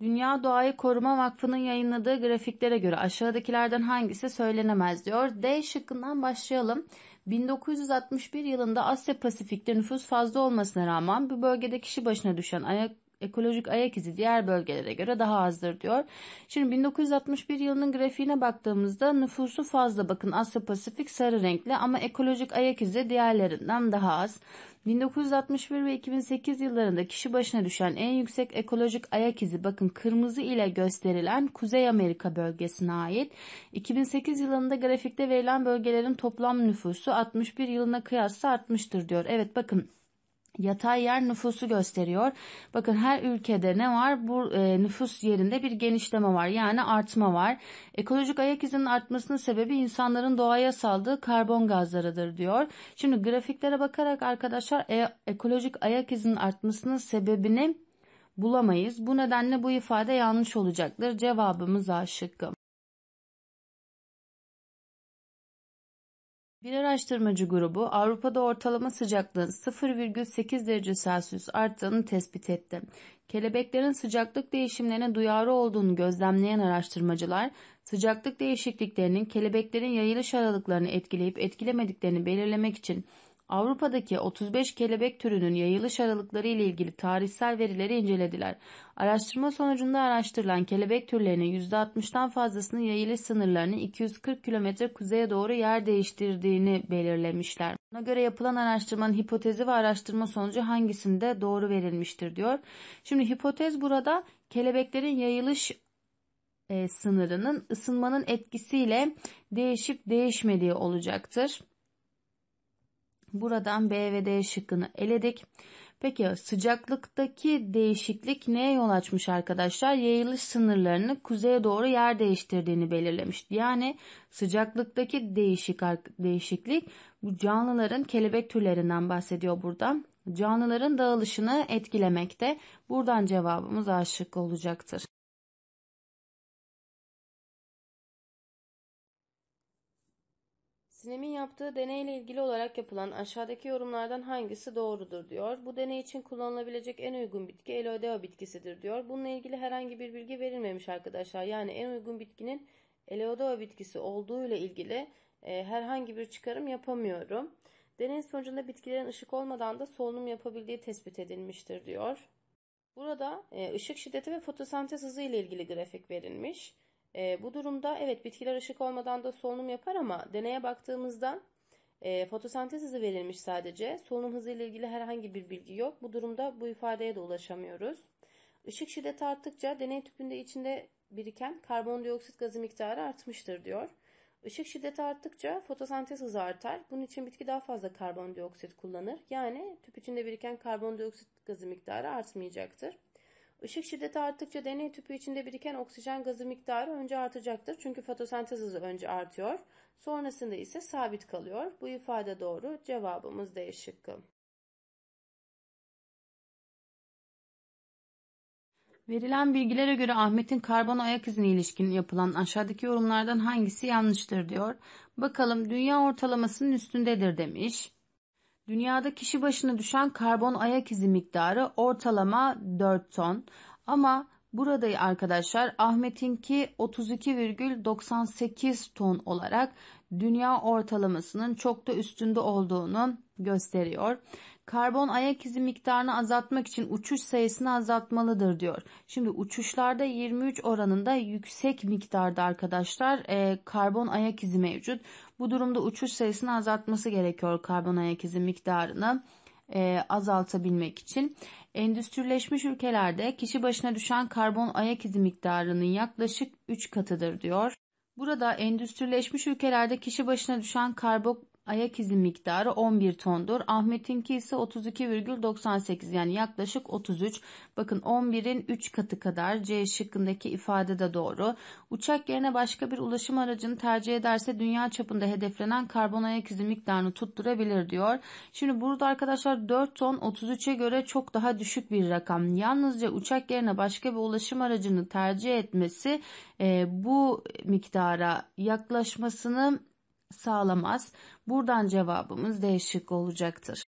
Dünya Doğayı Koruma Vakfı'nın yayınladığı grafiklere göre aşağıdakilerden hangisi söylenemez diyor. D şıkkından başlayalım. 1961 yılında Asya Pasifik'te nüfus fazla olmasına rağmen bu bölgede kişi başına düşen ayak ekolojik ayak izi diğer bölgelere göre daha azdır diyor. Şimdi 1961 yılının grafiğine baktığımızda nüfusu fazla bakın Asya Pasifik sarı renkli ama ekolojik ayak izi diğerlerinden daha az. 1961 ve 2008 yıllarında kişi başına düşen en yüksek ekolojik ayak izi bakın kırmızı ile gösterilen Kuzey Amerika bölgesine ait. 2008 yılında grafikte verilen bölgelerin toplam nüfusu 61 yılına kıyasla artmıştır diyor. Evet bakın Yatay yer nüfusu gösteriyor. Bakın her ülkede ne var? Bu e, nüfus yerinde bir genişleme var. Yani artma var. Ekolojik ayak izinin artmasının sebebi insanların doğaya saldığı karbon gazlarıdır diyor. Şimdi grafiklere bakarak arkadaşlar e, ekolojik ayak izinin artmasının sebebini bulamayız. Bu nedenle bu ifade yanlış olacaktır. Cevabımız A şıkkı. Bir araştırmacı grubu Avrupa'da ortalama sıcaklığın 0,8 derece Celsius arttığını tespit etti. Kelebeklerin sıcaklık değişimlerine duyarlı olduğunu gözlemleyen araştırmacılar, sıcaklık değişikliklerinin kelebeklerin yayılış aralıklarını etkileyip etkilemediklerini belirlemek için Avrupa'daki 35 kelebek türünün yayılış aralıkları ile ilgili tarihsel verileri incelediler. Araştırma sonucunda araştırılan kelebek türlerinin %60'dan fazlasının yayılış sınırlarını 240 kilometre kuzeye doğru yer değiştirdiğini belirlemişler. Buna göre yapılan araştırmanın hipotezi ve araştırma sonucu hangisinde doğru verilmiştir diyor. Şimdi hipotez burada kelebeklerin yayılış e, sınırının ısınmanın etkisiyle değişip değişmediği olacaktır. Buradan B ve D şıkkını eledik. Peki sıcaklıktaki değişiklik neye yol açmış arkadaşlar? Yayılış sınırlarını kuzeye doğru yer değiştirdiğini belirlemiş. Yani sıcaklıktaki değişik değişiklik bu canlıların kelebek türlerinden bahsediyor burada. Canlıların dağılışını etkilemekte. Buradan cevabımız aşık olacaktır. Sinem'in yaptığı deneyle ilgili olarak yapılan aşağıdaki yorumlardan hangisi doğrudur diyor. Bu deney için kullanılabilecek en uygun bitki Elodea bitkisidir diyor. Bununla ilgili herhangi bir bilgi verilmemiş arkadaşlar. Yani en uygun bitkinin Elodea bitkisi olduğu ile ilgili e, herhangi bir çıkarım yapamıyorum. Deney sonucunda bitkilerin ışık olmadan da solunum yapabildiği tespit edilmiştir diyor. Burada e, ışık şiddeti ve fotosentez hızı ile ilgili grafik verilmiş. E, bu durumda evet bitkiler ışık olmadan da solunum yapar ama deneye baktığımızda e, fotosentez hızı verilmiş sadece. Solunum hızı ile ilgili herhangi bir bilgi yok. Bu durumda bu ifadeye de ulaşamıyoruz. Işık şiddeti arttıkça deney tüpünde içinde biriken karbondioksit gazı miktarı artmıştır diyor. Işık şiddeti arttıkça fotosentez hızı artar. Bunun için bitki daha fazla karbondioksit kullanır. Yani tüp içinde biriken karbondioksit gazı miktarı artmayacaktır. Işık şiddeti arttıkça deney tüpü içinde biriken oksijen gazı miktarı önce artacaktır. Çünkü fotosentez hızı önce artıyor. Sonrasında ise sabit kalıyor. Bu ifade doğru. Cevabımız D şıkkı. Verilen bilgilere göre Ahmet'in karbon ayak izine ilişkin yapılan aşağıdaki yorumlardan hangisi yanlıştır diyor. Bakalım dünya ortalamasının üstündedir demiş. Dünyada kişi başına düşen karbon ayak izi miktarı ortalama 4 ton ama burada arkadaşlar Ahmet'inki 32,98 ton olarak dünya ortalamasının çok da üstünde olduğunu gösteriyor karbon ayak izi miktarını azaltmak için uçuş sayısını azaltmalıdır diyor. Şimdi uçuşlarda 23 oranında yüksek miktarda arkadaşlar e, karbon ayak izi mevcut. Bu durumda uçuş sayısını azaltması gerekiyor karbon ayak izi miktarını e, azaltabilmek için. Endüstrileşmiş ülkelerde kişi başına düşen karbon ayak izi miktarının yaklaşık 3 katıdır diyor. Burada endüstrileşmiş ülkelerde kişi başına düşen karbon Ayak izi miktarı 11 tondur. Ahmet'inki ise 32,98 yani yaklaşık 33. Bakın 11'in 3 katı kadar C şıkkındaki ifade de doğru. Uçak yerine başka bir ulaşım aracını tercih ederse dünya çapında hedeflenen karbon ayak izi miktarını tutturabilir diyor. Şimdi burada arkadaşlar 4 ton 33'e göre çok daha düşük bir rakam. Yalnızca uçak yerine başka bir ulaşım aracını tercih etmesi e, bu miktara yaklaşmasını sağlamaz. Buradan cevabımız değişik olacaktır.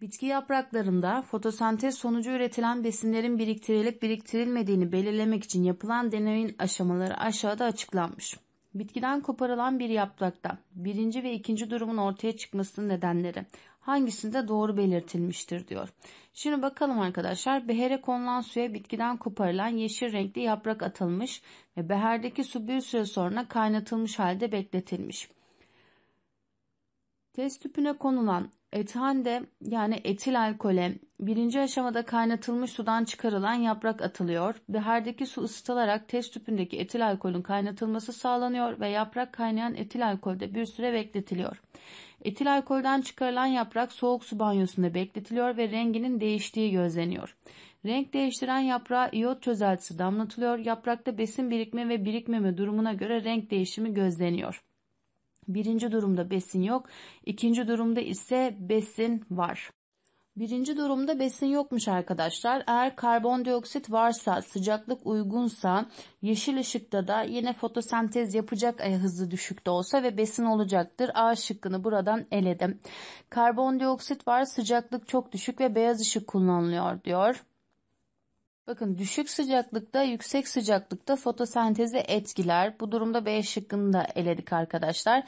Bitki yapraklarında fotosentez sonucu üretilen besinlerin biriktirilip biriktirilmediğini belirlemek için yapılan deneyin aşamaları aşağıda açıklanmış. Bitkiden koparılan bir yaprakta birinci ve ikinci durumun ortaya çıkmasının nedenleri, hangisinde doğru belirtilmiştir diyor. Şimdi bakalım arkadaşlar behere konulan suya bitkiden koparılan yeşil renkli yaprak atılmış ve beherdeki su bir süre sonra kaynatılmış halde bekletilmiş. Test tüpüne konulan Ethan de yani etil alkole birinci aşamada kaynatılmış sudan çıkarılan yaprak atılıyor. Beherdeki su ısıtılarak test tüpündeki etil alkolün kaynatılması sağlanıyor ve yaprak kaynayan etil alkolde bir süre bekletiliyor. Etil alkolden çıkarılan yaprak soğuk su banyosunda bekletiliyor ve renginin değiştiği gözleniyor. Renk değiştiren yaprağa iot çözeltisi damlatılıyor. Yaprakta besin birikme ve birikmeme durumuna göre renk değişimi gözleniyor. Birinci durumda besin yok. İkinci durumda ise besin var. Birinci durumda besin yokmuş arkadaşlar. Eğer karbondioksit varsa, sıcaklık uygunsa, yeşil ışıkta da yine fotosentez yapacak e, hızı düşükte olsa ve besin olacaktır. A şıkkını buradan eledim. Karbondioksit var, sıcaklık çok düşük ve beyaz ışık kullanılıyor diyor. Bakın düşük sıcaklıkta, yüksek sıcaklıkta fotosentezi etkiler. Bu durumda B şıkkını da eledik arkadaşlar.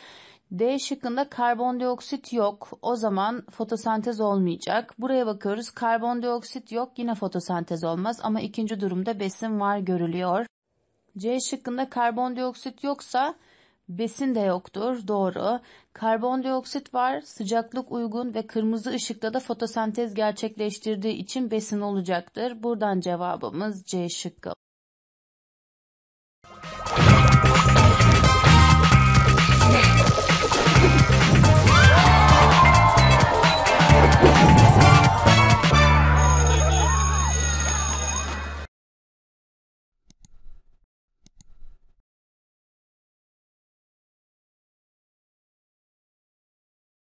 D şıkkında karbondioksit yok. O zaman fotosentez olmayacak. Buraya bakıyoruz. Karbondioksit yok. Yine fotosentez olmaz ama ikinci durumda besin var görülüyor. C şıkkında karbondioksit yoksa Besin de yoktur, doğru. Karbondioksit var, sıcaklık uygun ve kırmızı ışıkta da fotosentez gerçekleştirdiği için besin olacaktır. Buradan cevabımız C şıkkı.